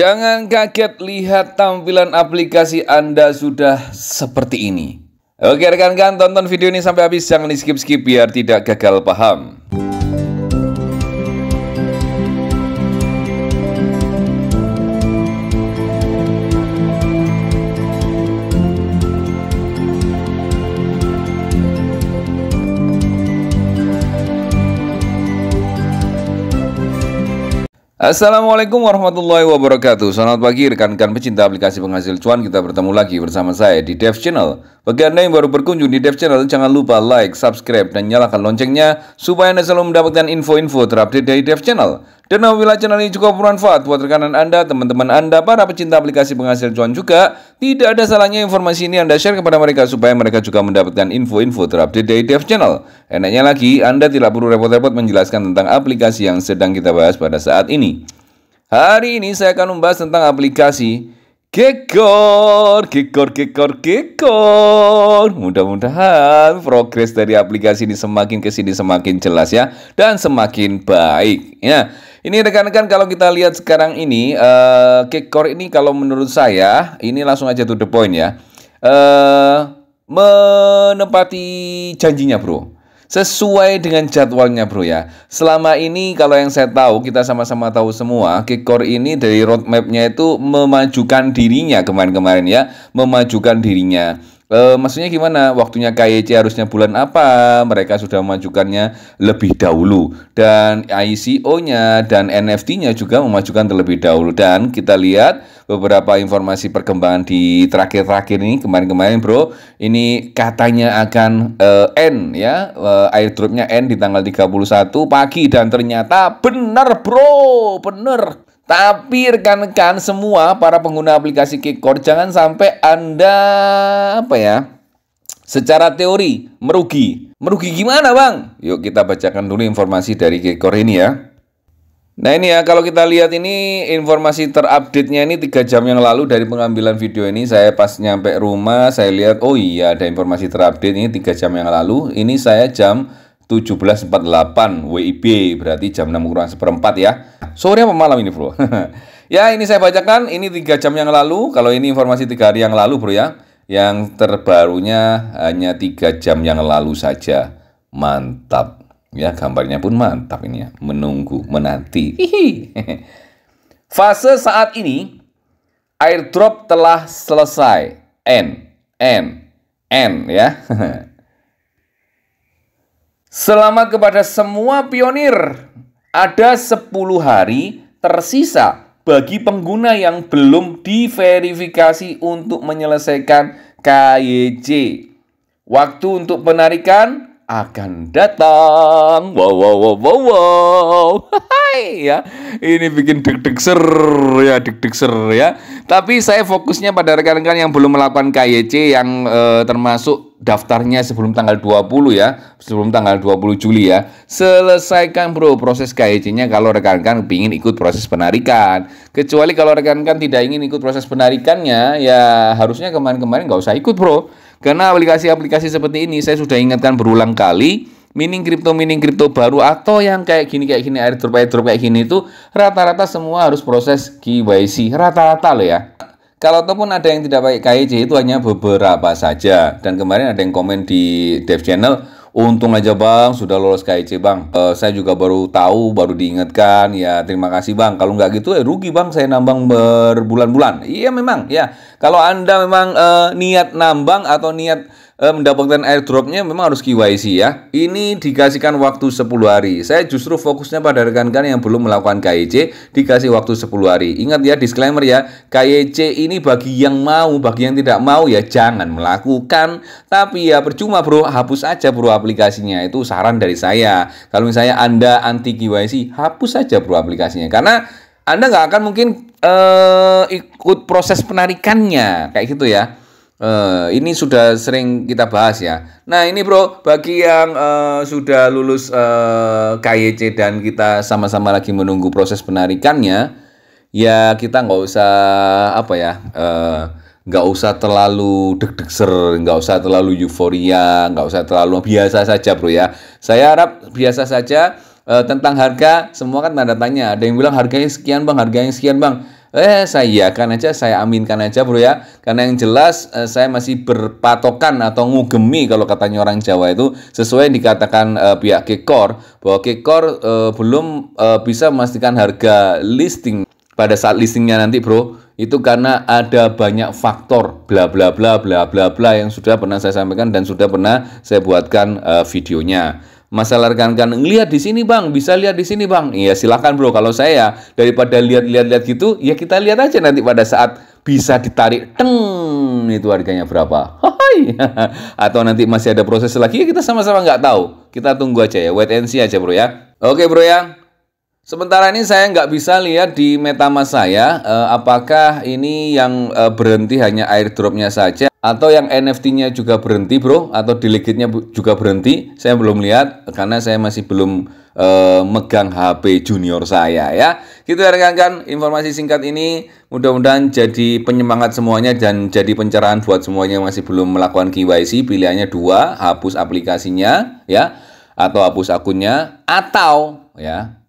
Jangan kaget lihat tampilan aplikasi Anda sudah seperti ini. Oke rekan-rekan, tonton video ini sampai habis, jangan di skip-skip biar tidak gagal paham. Assalamualaikum warahmatullahi wabarakatuh Selamat pagi rekan-rekan pecinta aplikasi penghasil cuan Kita bertemu lagi bersama saya di Dev Channel Bagi Anda yang baru berkunjung di Dev Channel Jangan lupa like, subscribe, dan nyalakan loncengnya Supaya Anda selalu mendapatkan info-info terupdate dari Dev Channel dan apabila channel ini juga bermanfaat buat rekanan Anda, teman-teman Anda, para pecinta aplikasi penghasil cuan juga, tidak ada salahnya informasi ini Anda share kepada mereka supaya mereka juga mendapatkan info-info terupdate dari Dev Channel. Enaknya lagi, Anda tidak perlu repot-repot menjelaskan tentang aplikasi yang sedang kita bahas pada saat ini. Hari ini saya akan membahas tentang aplikasi Gekor, gekor, gekor, gekor. Mudah-mudahan progres dari aplikasi ini semakin kesini semakin jelas ya dan semakin baik ya. Ini rekan-rekan kalau kita lihat sekarang ini uh, kick core ini kalau menurut saya ini langsung aja to the point ya. Uh, menepati janjinya bro sesuai dengan jadwalnya bro ya. Selama ini kalau yang saya tahu kita sama-sama tahu semua, Kikor ini dari roadmapnya itu memajukan dirinya kemarin-kemarin ya, memajukan dirinya. E, maksudnya gimana? Waktunya KYC harusnya bulan apa? Mereka sudah memajukannya lebih dahulu dan ICO-nya dan NFT-nya juga memajukan terlebih dahulu dan kita lihat beberapa informasi perkembangan di terakhir-terakhir ini kemarin-kemarin Bro, ini katanya akan uh, e, ya, uh, eh, e, airdropnya N di tanggal 31 pagi dan ternyata benar Bro, benar. Tapi rekan-rekan semua para pengguna aplikasi Kikor jangan sampai Anda apa ya? Secara teori merugi. Merugi gimana, Bang? Yuk kita bacakan dulu informasi dari Kikor ini ya. Nah ini ya kalau kita lihat ini informasi terupdate-nya ini tiga jam yang lalu dari pengambilan video ini saya pas nyampe rumah saya lihat oh iya ada informasi terupdate ini tiga jam yang lalu ini saya jam 17.48 WIB berarti jam 6 kurang seperempat ya. Sore apa malam ini, Bro? ya, ini saya bacakan ini tiga jam yang lalu. Kalau ini informasi tiga hari yang lalu, Bro ya. Yang terbarunya hanya tiga jam yang lalu saja. Mantap. Ya, gambarnya pun mantap ini ya. Menunggu, menanti. Hihi. Fase saat ini airdrop telah selesai. N N N ya. Selamat kepada semua pionir. Ada 10 hari tersisa bagi pengguna yang belum diverifikasi untuk menyelesaikan KYC. Waktu untuk penarikan akan datang. Wow, wow, wow, wow, wow. Hai, ya. Ini bikin deg-deg ser, ya, deg-deg ser, ya. Tapi saya fokusnya pada rekan-rekan yang belum melakukan KYC yang eh, termasuk daftarnya sebelum tanggal 20 ya, sebelum tanggal 20 Juli ya. Selesaikan bro proses KYC-nya kalau rekan-rekan ingin ikut proses penarikan. Kecuali kalau rekan-rekan tidak ingin ikut proses penarikannya, ya harusnya kemarin-kemarin nggak usah ikut bro karena aplikasi-aplikasi seperti ini saya sudah ingatkan berulang kali, mining kripto mining kripto baru atau yang kayak gini kayak gini airdrop airdrop kayak gini itu rata-rata semua harus proses KYC rata-rata loh ya kalau ataupun ada yang tidak pakai KYC itu hanya beberapa saja dan kemarin ada yang komen di dev channel Untung aja bang sudah lolos KIC bang. E, saya juga baru tahu, baru diingatkan. Ya terima kasih bang. Kalau nggak gitu eh, rugi bang saya nambang berbulan-bulan. Iya memang ya. Kalau anda memang e, niat nambang atau niat eh, mendapatkan airdropnya memang harus KYC ya. Ini dikasihkan waktu 10 hari. Saya justru fokusnya pada rekan-rekan yang belum melakukan KYC dikasih waktu 10 hari. Ingat ya disclaimer ya, KYC ini bagi yang mau, bagi yang tidak mau ya jangan melakukan. Tapi ya percuma bro, hapus aja bro aplikasinya. Itu saran dari saya. Kalau misalnya Anda anti KYC, hapus aja bro aplikasinya. Karena anda nggak akan mungkin uh, ikut proses penarikannya kayak gitu ya. Uh, ini sudah sering kita bahas ya. Nah ini bro, bagi yang uh, sudah lulus uh, eh, KYC dan kita sama-sama lagi menunggu proses penarikannya, ya kita nggak usah apa ya, nggak uh, usah terlalu deg deg ser, nggak usah terlalu euforia, nggak usah terlalu biasa saja bro ya. Saya harap biasa saja uh, tentang harga, semua kan tanda tanya. Ada yang bilang harganya sekian bang, harganya sekian bang eh saya kan aja, saya aminkan aja bro ya. Karena yang jelas eh, saya masih berpatokan atau ngugemi kalau katanya orang Jawa itu sesuai yang dikatakan eh, pihak Kekor bahwa Kekor eh, belum eh, bisa memastikan harga listing pada saat listingnya nanti bro itu karena ada banyak faktor bla bla bla bla bla bla yang sudah pernah saya sampaikan dan sudah pernah saya buatkan eh, videonya masalah rekan-rekan lihat di sini bang bisa lihat di sini bang iya silakan bro kalau saya daripada lihat-lihat-lihat gitu ya kita lihat aja nanti pada saat bisa ditarik teng itu harganya berapa atau nanti masih ada proses lagi ya kita sama-sama nggak tahu kita tunggu aja ya wait and see aja bro ya oke bro ya Sementara ini saya nggak bisa lihat di metamask saya eh, apakah ini yang eh, berhenti hanya airdropnya saja atau yang NFT-nya juga berhenti bro atau delegate-nya juga berhenti saya belum lihat karena saya masih belum e, megang HP junior saya ya gitu ya rekan-rekan informasi singkat ini mudah-mudahan jadi penyemangat semuanya dan jadi pencerahan buat semuanya yang masih belum melakukan KYC pilihannya dua hapus aplikasinya ya atau hapus akunnya atau ya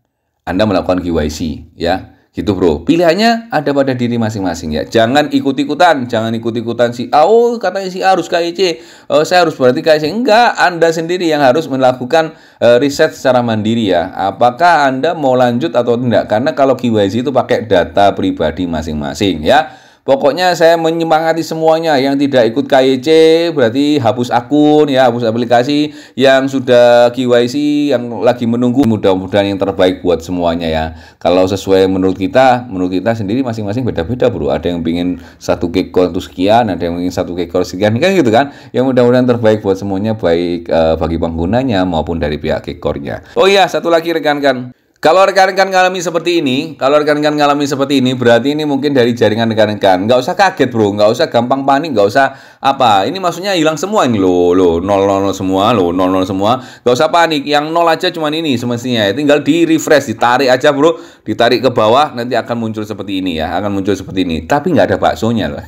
Anda melakukan KYC ya Gitu bro, pilihannya ada pada diri masing-masing ya. Jangan ikut-ikutan, jangan ikut-ikutan si A, oh katanya si A harus KIC, oh, eh, saya harus berarti KIC. Enggak, Anda sendiri yang harus melakukan uh, riset secara mandiri ya. Apakah Anda mau lanjut atau tidak? Karena kalau KYC itu pakai data pribadi masing-masing ya. Pokoknya saya menyemangati semuanya yang tidak ikut KYC berarti hapus akun ya, hapus aplikasi yang sudah KYC yang lagi menunggu mudah-mudahan yang terbaik buat semuanya ya. Kalau sesuai menurut kita, menurut kita sendiri masing-masing beda-beda bro. Ada yang pingin satu kekor itu sekian, ada yang ingin satu kekor sekian kan gitu kan. Yang mudah-mudahan terbaik buat semuanya baik eh, bagi penggunanya maupun dari pihak kekornya. Oh iya, satu lagi rekan-rekan. Kalau rekan-rekan ngalami seperti ini, kalau rekan-rekan ngalami seperti ini, berarti ini mungkin dari jaringan rekan-rekan. Nggak usah kaget bro, nggak usah gampang panik, nggak usah apa. Ini maksudnya hilang semua ini loh, loh, nol nol semua, loh, nol nol semua. Nggak usah panik, yang nol aja cuman ini semestinya. Tinggal di refresh, ditarik aja bro, ditarik ke bawah, nanti akan muncul seperti ini ya, akan muncul seperti ini. Tapi nggak ada baksonya loh.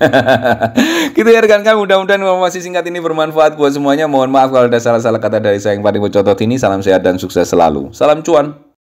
gitu ya rekan-rekan, mudah-mudahan informasi singkat ini bermanfaat buat semuanya. Mohon maaf kalau ada salah-salah kata dari saya yang paling bocotot ini. Salam sehat dan sukses selalu. Salam cuan.